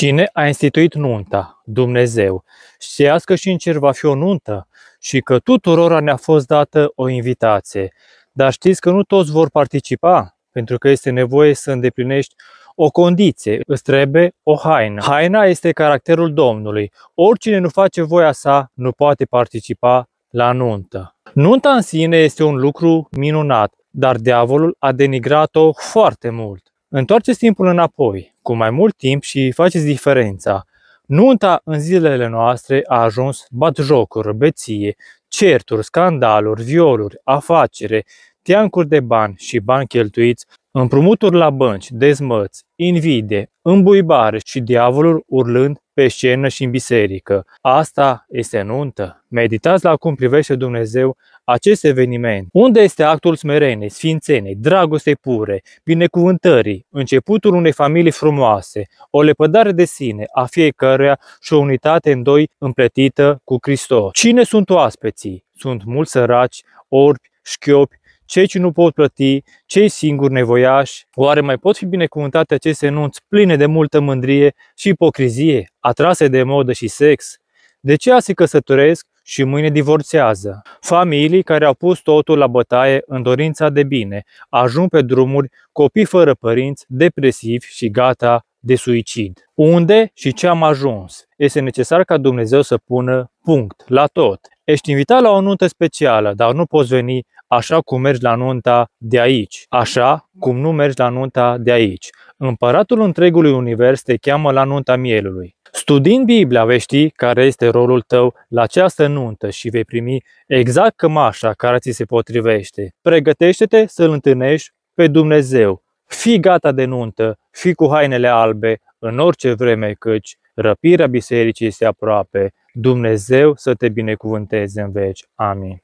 Cine a instituit nunta? Dumnezeu. Știați că și în cer va fi o nuntă și că tuturora ne-a fost dată o invitație. Dar știți că nu toți vor participa, pentru că este nevoie să îndeplinești o condiție, îți trebuie o haină. Haina este caracterul Domnului. Oricine nu face voia sa nu poate participa la nuntă. Nunta în sine este un lucru minunat, dar diavolul a denigrat-o foarte mult. Întoarceți timpul înapoi, cu mai mult timp și faceți diferența. Nunta în zilele noastre a ajuns jocuri, beție, certuri, scandaluri, violuri, afacere, teancuri de bani și bani cheltuiți, împrumuturi la bănci, dezmăți, invide, îmbuibare și diavolul urlând pe scenă și în biserică. Asta este nuntă. Meditați la cum privește Dumnezeu acest eveniment. Unde este actul smerenei, sfințenei, dragostei pure, binecuvântării, începutul unei familii frumoase, o lepădare de sine a fiecăruia și o unitate în doi împletită cu Hristos? Cine sunt oaspeții? Sunt mulți săraci, orbi, șchiopi, cei ce nu pot plăti, cei singuri nevoiași, oare mai pot fi binecuvântate aceste nunți pline de multă mândrie și ipocrizie, atrase de modă și sex? De ce se căsătoresc și mâine divorțează? Familii care au pus totul la bătaie în dorința de bine, ajung pe drumuri, copii fără părinți, depresivi și gata de suicid. Unde și ce am ajuns? Este necesar ca Dumnezeu să pună punct la tot. Ești invitat la o nuntă specială, dar nu poți veni așa cum mergi la nunta de aici, așa cum nu mergi la nunta de aici. Împăratul întregului univers te cheamă la nunta mielului. Studiind Biblia, vei ști care este rolul tău la această nuntă și vei primi exact cămașa care ți se potrivește. Pregătește-te să-L întâlnești pe Dumnezeu. Fii gata de nuntă, fii cu hainele albe, în orice vreme, căci răpirea bisericii este aproape. Dumnezeu să te binecuvânteze în veci. Amin.